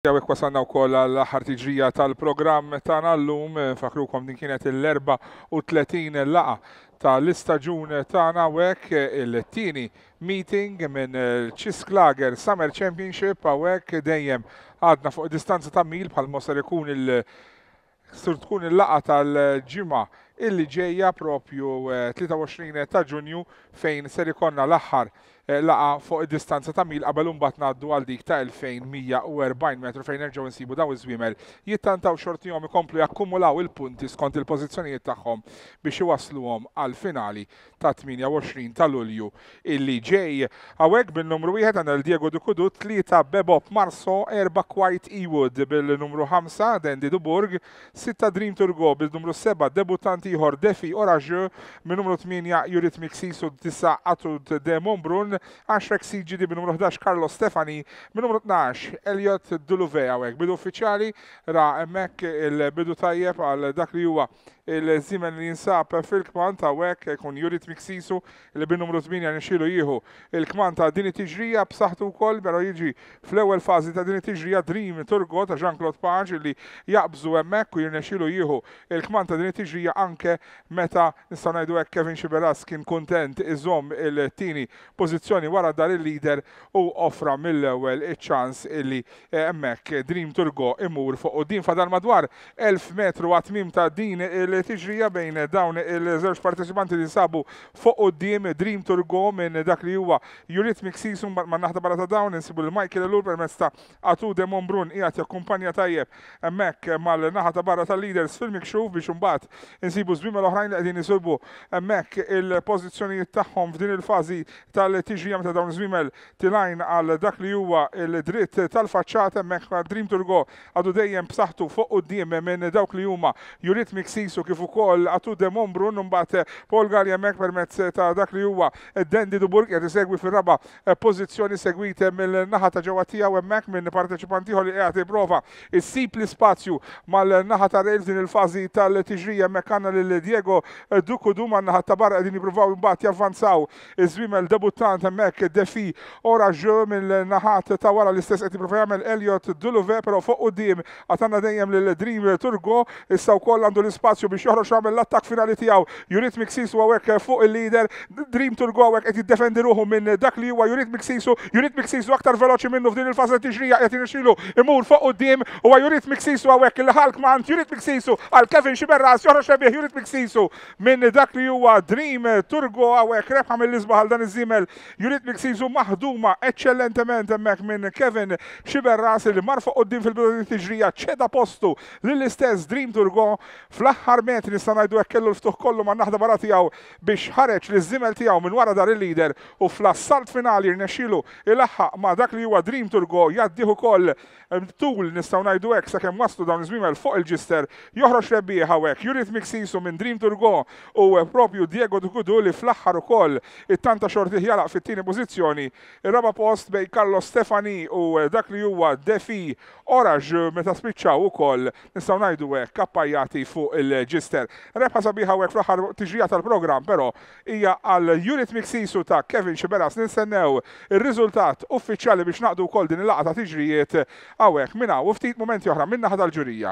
Għawek wasanna u koll għall ħartiġrija tal-program ta' nallum, fakrukom din kienet l-34 laqa ta' l-istagġun ta' għawek il-tini meeting minn ċisklager Summer Championship għawek dejjem għadna fuq distanza ta' mil bħal mosar ikun il-sur tkun il-laqa tal-ġimma illi ġejja propju 23 eh, eh, ta' ġunju fejn ser ikonna l-aħħar eh, laqa fuq id-distanza ta' mil qabel mbagħad ngħaddu għal dik ta' 2140 metru fejn nerġgħu nsibu daw iż-żwiemel jittantaw xortihom ikomplu jakkumulaw il-punti skont il-pożizzjonijiet tagħhom biex iwasluhom għal finali ta' 28 ta' Lulju illi ġej. Awek bil numru wieħed għandna Diego Dukudu tlieta Bebop Marso, erba' Kwajt Ewood bil-numru 5 Dendi Duburg, sitta Dream Turgo bil-numru 7 debutanti ieħor Defi Oraġu minn numru 8 Juritmik Sisu 9 Atud De Mombrun, 10 CGD minn numru 11 Carlo Stefani, minn numru 12 Elliot Duluve għawek. Bidu uffiċjali ra emmek il-bidu tajjeb għal dak li huwa il-zimen li jinsab fil kmanta għawek kun Jurit Miksisu li bin numru 8 nixilu jihu il kmanta dini tiġrija b'saħtu kol però jiġi fl ewel fazi ta' dini tiġrija Dream Turgo ta' Jean-Claude Page li jaqbżu emmek u jirnexilu jihu il kmanta dini tiġrija anke anke meta nistgħu ngħidu hekk Kevin Xiberas kien kuntent iżomm il-tieni pożizzjoni wara dar il-lider u offra mill-ewwel iċ-ċans illi eh, hemmhekk Dream Turgo imur fuq din fadal madwar 1000 metru għatmim ta' din il-tiġrija bejn dawn il-żewġ partecipanti li sabu fuq qudiem Dream Turgo minn dak li huwa Jurit Mixisum ma naħda barra dawn insibu l-Michael l-Ur permezz ta' Atu Demon Brun qiegħed jakkumpanja tajjeb hemmhekk mal naħata barra tal-leaders fil-mikxuf biex imbagħad insibu jisibu zbim l-oħrajn li għedin jisibu emmek il-pozizjonijiet tagħhom f'din il-fazi tal-tiġija ta' dawn zbimel tilajn għal dak li huwa il-dritt tal-faċċat emmek Dream to Go għadu dejjem b'saħħtu fuq d-dim minn dawk li huma Jurit miksisu kif ukoll għatu Demon Brun numbat Paul Galli hemmhekk permezz ta' dak li huwa Dendi Duburg qed isegwi fir-raba pożizzjoni segwite mill-naħa ta' ġewwa tiegħu hemmhekk minn parteċipanti li qiegħed jipprova issib l-ispazju mal-naħa ta' rejl din il-fażi tal-tiġrija hemmhekk għandna l-Diego eh, Duku Duma naħat tabar għedin jipruvaw imbat javvanzaw iż il-debutant Mek defi ora ġo mill-naħat ta' wara l-istess qed jipruvaw jagħmel Elliot Duluve pero fuq Dim. għatanna dejjem lil-Dream Turgo issa koll għandu l spazju biex joħroġ għamel l-attak finali tijaw Jurit Mixisu għawek fuq il-leader, Dream Turgo għawek għedin jiddefendi minn dak li huwa Jurit Mixisu, Jurit Mixisu aktar veloċi minnu f'din il-faża tiġrija qed inexilu imur fuq qudiem u Jurit Mixisu għawek il halkman, ma' Jurit Mixisu għal Kevin Xiberras joħroġ bih unit miksisu minn dak li huwa Dream Turgo għawek rebħa mill-izba għal dan iż-żimel unit miksisu maħduma eċċellentement hemmhekk minn Kevin Xiberras li marfa qudiem fil-bidu tiġrija ċeda postu lill-istess Dream Turgo fl-aħħar metri nista' ngħidu hekk kellu l-ftuħ kollu ma naħda barra tiegħu biex ħareġ liż-żimel tiegħu minn wara dar il-lider u fl-assalt finali rnexxielu il-aħħaq ma dak li huwa Dream Turgo jaddieħu koll tul nistgħu ngħidu hekk sakemm waslu dawn iż-żmimel fuq il-ġister joħroġ rebbieħ hawnhekk Unit Mixis jisu minn Dream Turgo u eh, propju Diego Dukudu li fl-axħar u koll it-tanta xorti ħjalaq fit-tini pozizjoni. Il-raba post bej Carlo Stefani u eh, dak li huwa Defi Oraġ eh, meta spiċċaw u koll nistaw najdu kappajati fuq il-ġister. Rebħa sabiħa u fl-axħar tiġrija tal-program, pero hija għal unit mixisu ta' Kevin Xiberas ninsennew il-riżultat uffiċjali biex naqdu koll din il laqta ta' tiġrijiet għawek minna u ftit momenti oħra minna ħadal ġurija.